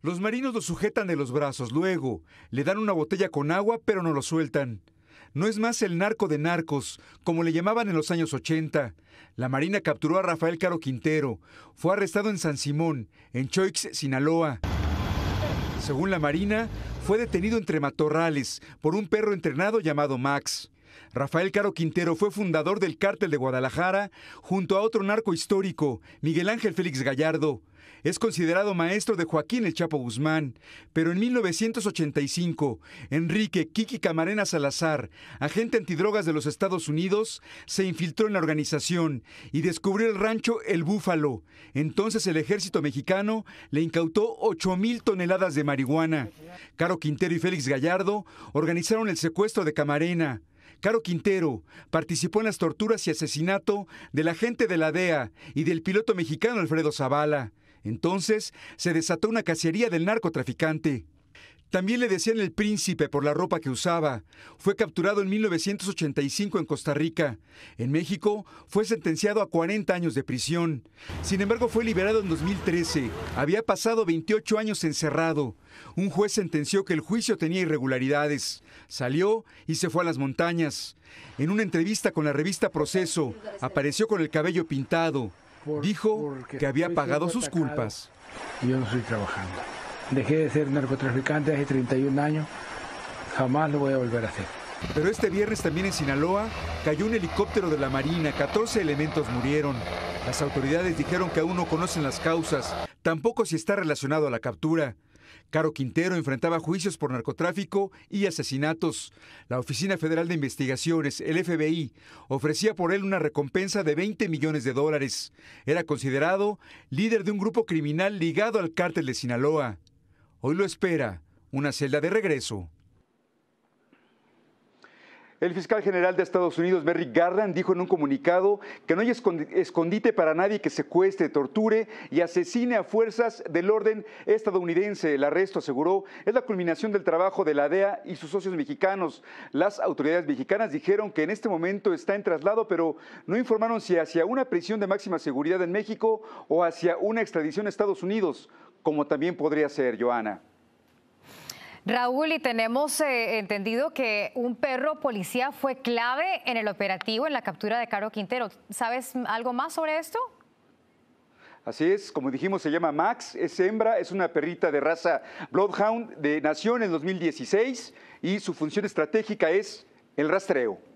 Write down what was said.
Los marinos lo sujetan de los brazos, luego le dan una botella con agua, pero no lo sueltan. No es más el narco de narcos, como le llamaban en los años 80. La Marina capturó a Rafael Caro Quintero. Fue arrestado en San Simón, en Choix, Sinaloa. Según la Marina, fue detenido entre matorrales por un perro entrenado llamado Max. Rafael Caro Quintero fue fundador del cártel de Guadalajara junto a otro narco histórico, Miguel Ángel Félix Gallardo. Es considerado maestro de Joaquín El Chapo Guzmán, pero en 1985, Enrique Kiki Camarena Salazar, agente antidrogas de los Estados Unidos, se infiltró en la organización y descubrió el rancho El Búfalo. Entonces el ejército mexicano le incautó 8000 toneladas de marihuana. Caro Quintero y Félix Gallardo organizaron el secuestro de Camarena. Caro Quintero participó en las torturas y asesinato de la gente de la DEA y del piloto mexicano Alfredo Zavala. Entonces se desató una cacería del narcotraficante. También le decían el príncipe por la ropa que usaba. Fue capturado en 1985 en Costa Rica. En México fue sentenciado a 40 años de prisión. Sin embargo, fue liberado en 2013. Había pasado 28 años encerrado. Un juez sentenció que el juicio tenía irregularidades. Salió y se fue a las montañas. En una entrevista con la revista Proceso, apareció con el cabello pintado. Dijo que había pagado sus culpas. Yo no estoy trabajando. Dejé de ser narcotraficante hace 31 años. Jamás lo voy a volver a hacer. Pero este viernes también en Sinaloa cayó un helicóptero de la Marina, 14 elementos murieron. Las autoridades dijeron que aún no conocen las causas, tampoco si está relacionado a la captura. Caro Quintero enfrentaba juicios por narcotráfico y asesinatos. La Oficina Federal de Investigaciones, el FBI, ofrecía por él una recompensa de 20 millones de dólares. Era considerado líder de un grupo criminal ligado al cártel de Sinaloa. Hoy lo espera una celda de regreso. El fiscal general de Estados Unidos, Berry Garland, dijo en un comunicado que no hay escondite para nadie que secuestre, torture y asesine a fuerzas del orden estadounidense. El arresto, aseguró, es la culminación del trabajo de la DEA y sus socios mexicanos. Las autoridades mexicanas dijeron que en este momento está en traslado, pero no informaron si hacia una prisión de máxima seguridad en México o hacia una extradición a Estados Unidos como también podría ser, Joana. Raúl, y tenemos eh, entendido que un perro policía fue clave en el operativo, en la captura de Caro Quintero. ¿Sabes algo más sobre esto? Así es, como dijimos, se llama Max, es hembra, es una perrita de raza Bloodhound, de, Nación en 2016 y su función estratégica es el rastreo.